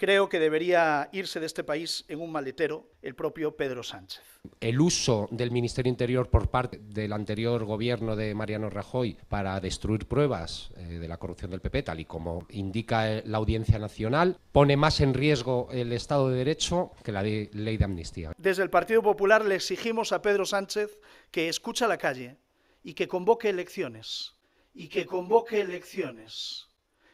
creo que debería irse de este país en un maletero el propio Pedro Sánchez. El uso del Ministerio Interior por parte del anterior gobierno de Mariano Rajoy para destruir pruebas eh, de la corrupción del PP, tal y como indica eh, la Audiencia Nacional, pone más en riesgo el Estado de Derecho que la ley de amnistía. Desde el Partido Popular le exigimos a Pedro Sánchez que escuche a la calle y que convoque elecciones. Y que convoque elecciones.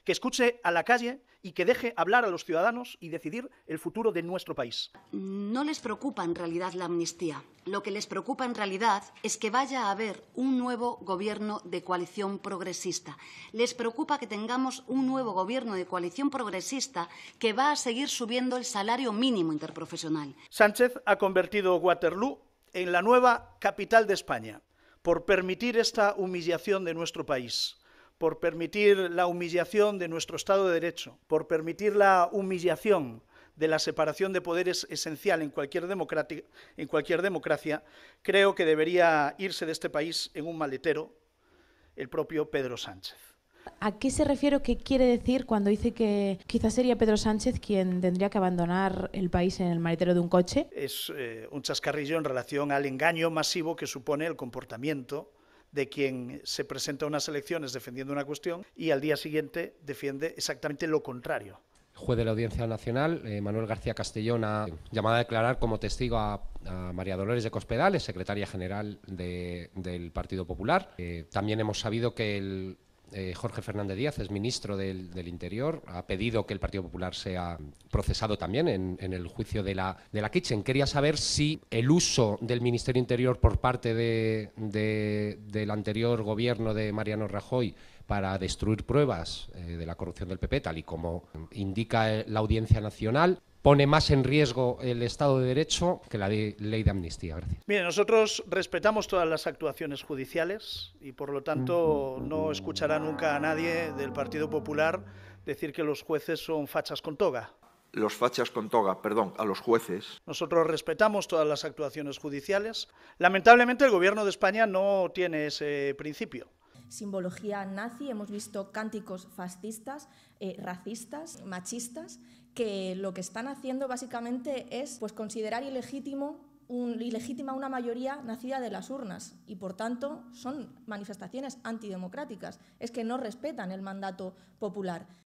Que escuche a la calle y que deje hablar a los ciudadanos y decidir el futuro de nuestro país. No les preocupa en realidad la amnistía. Lo que les preocupa en realidad es que vaya a haber un nuevo gobierno de coalición progresista. Les preocupa que tengamos un nuevo gobierno de coalición progresista que va a seguir subiendo el salario mínimo interprofesional. Sánchez ha convertido Waterloo en la nueva capital de España por permitir esta humillación de nuestro país por permitir la humillación de nuestro Estado de Derecho, por permitir la humillación de la separación de poderes esencial en cualquier, democracia, creo que debería irse de este país en un maletero el propio Pedro Sánchez. ¿A qué se refiere qué quiere decir cuando dice que quizás sería Pedro Sánchez quien tendría que abandonar el país en el maletero de un coche? Es eh, un chascarrillo en relación al engaño masivo que supone el comportamiento de quien se presenta a unas elecciones defendiendo una cuestión y al día siguiente defiende exactamente lo contrario. juez de la Audiencia Nacional, eh, Manuel García Castellón, ha llamado a declarar como testigo a, María Dolores de Cospedales, secretaria general del Partido Popular. Eh, también hemos sabido que el eh, Jorge Fernández Díaz es ministro del, Interior, ha pedido que el Partido Popular sea procesado también en, el juicio de la, Kitchen. Quería saber si el uso del Ministerio Interior por parte del anterior gobierno de Mariano Rajoy para destruir pruebas eh, de la corrupción del PP, tal y como indica la Audiencia Nacional, pone más en riesgo el Estado de Derecho que la ley de amnistía. Gracias. Mire, nosotros respetamos todas las actuaciones judiciales y por lo tanto no escuchará nunca a nadie del Partido Popular decir que los jueces son fachas con toga los fachas con toga, perdón, a los jueces. Nosotros respetamos todas las actuaciones judiciales. Lamentablemente el Gobierno de España no tiene ese principio simbología nazi, hemos visto cánticos fascistas, eh, racistas, machistas, que lo que están haciendo básicamente es pues, considerar ilegítimo ilegítima una mayoría nacida de las urnas y, por tanto, son manifestaciones antidemocráticas. Es que no respetan el mandato popular.